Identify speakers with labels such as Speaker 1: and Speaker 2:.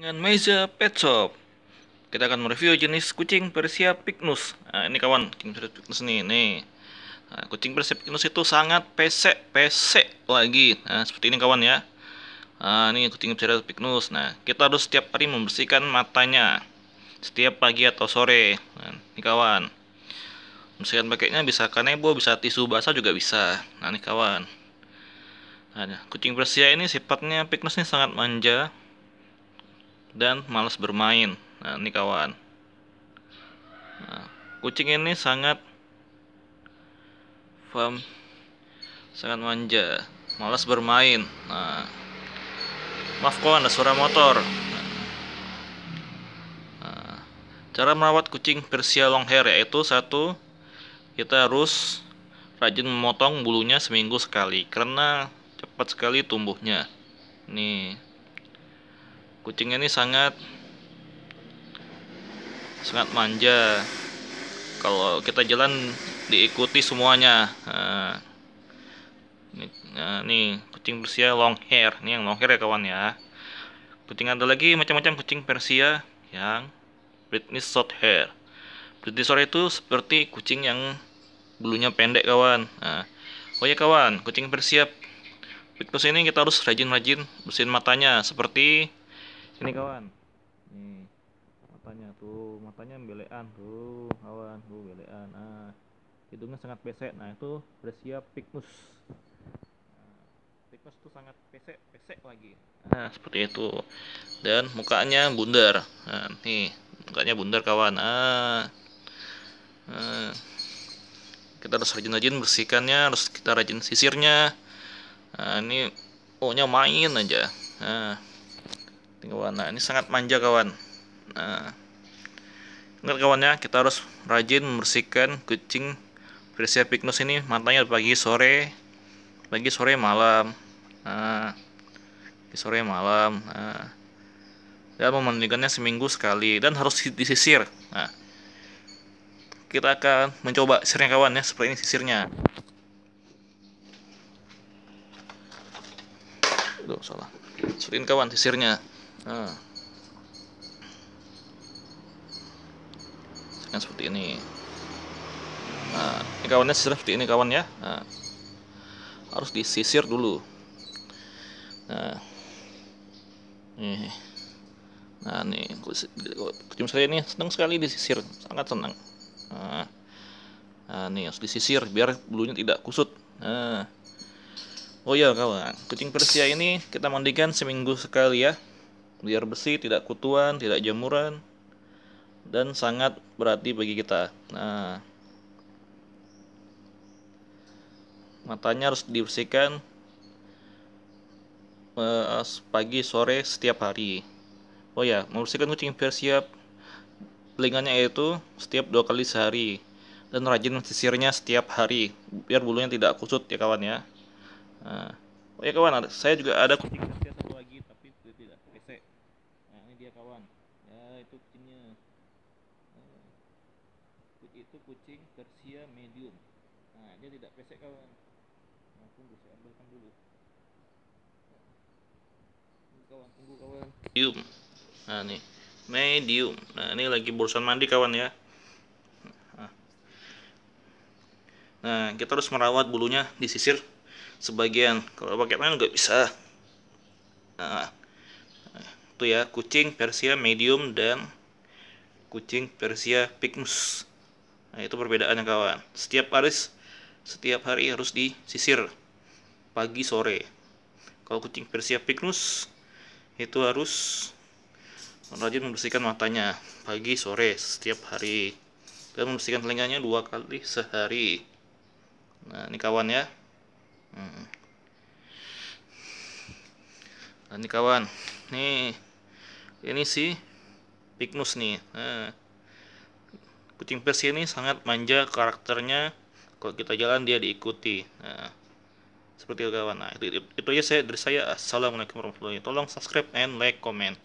Speaker 1: dengan Meza Pet Shop. Kita akan mereview jenis kucing Persia Pycnus. Nah, ini kawan, kucing Persia Pycnus nih, nih. Nah, kucing Persia Pycnus itu sangat pesek, pesek lagi. Nah, seperti ini kawan ya. Nah, ini kucing Persia Pycnus. Nah, kita harus setiap hari membersihkan matanya. Setiap pagi atau sore. Nah, ini kawan. Membersihkan pakainya bisa kanebo, bisa tisu basah juga bisa. Nah, ini kawan. Nah, kucing Persia ini sifatnya Pycnus ini sangat manja, dan malas bermain. Nah, ini kawan. Nah, kucing ini sangat fam sangat manja, malas bermain. Nah, maaf kawan, ada suara motor. Nah, cara merawat kucing Persia long hair yaitu satu kita harus rajin memotong bulunya seminggu sekali karena cepat sekali tumbuhnya. Nih, kucingnya ini sangat sangat manja kalau kita jalan diikuti semuanya nah, ini, nah, nih kucing Persia long hair ini yang long hair ya kawan ya kucing ada lagi macam-macam kucing Persia yang Britney short hair Britney short itu seperti kucing yang bulunya pendek kawan nah, oh ya kawan kucing Persia Pitbull ini kita harus rajin-rajin bersihin matanya seperti sini kawan nih matanya tuh matanya belean tuh kawan tuh belean nah hidungnya sangat pesek nah itu bersiap piknus nah, tuh sangat pesek pesek lagi nah seperti itu dan mukanya bundar nah, nih mukanya bundar kawan ah nah, kita harus rajin-rajin bersihkannya harus kita rajin sisirnya nah, ini ohnya main aja nah kawan nah ini sangat manja kawan nah ingat kawannya kita harus rajin membersihkan kucing Persia piknus ini matanya pagi sore pagi sore malam nah, sore malam nah, dan ya, memandikannya seminggu sekali dan harus disisir nah kita akan mencoba sisirnya kawan ya seperti ini sisirnya Aduh, salah. sirin kawan sisirnya nah Kan seperti ini nah ini kawannya sisir seperti ini kawan ya nah, harus disisir dulu nah Nih. nah nih kucing saya ini senang sekali disisir sangat senang nah, Nah, nih harus disisir biar bulunya tidak kusut. Nah. Oh iya kawan, kucing Persia ini kita mandikan seminggu sekali ya liar besi, tidak kutuan, tidak jemuran, dan sangat berarti bagi kita. Nah, matanya harus dibersihkan eh, pagi sore setiap hari. Oh ya, membersihkan kucing siap telinganya itu setiap dua kali sehari dan rajin sisirnya setiap hari biar bulunya tidak kusut ya kawan ya. Nah, oh ya kawan, saya juga ada kucing kawan ya itu eh, kucingnya uh, itu kucing persia medium nah dia tidak pesek kawan nah, tunggu saya ambilkan dulu kawan tunggu kawan medium nah nih medium nah ini lagi bursan mandi kawan ya nah. nah, kita harus merawat bulunya disisir sebagian. Kalau pakai main nggak bisa. Nah, itu ya kucing Persia medium dan kucing Persia Pygmus nah itu perbedaannya kawan setiap hari setiap hari harus disisir pagi sore kalau kucing Persia Pygmus itu harus rajin membersihkan matanya pagi sore setiap hari dan membersihkan telinganya dua kali sehari nah ini kawan ya hmm. Nah, ini kawan, nih ini si piknus nih nah, kucing Persia ini sangat manja karakternya kalau kita jalan dia diikuti nah, seperti itu kawan nah itu, itu, itu aja saya dari saya assalamualaikum warahmatullahi wabarakatuh. tolong subscribe and like comment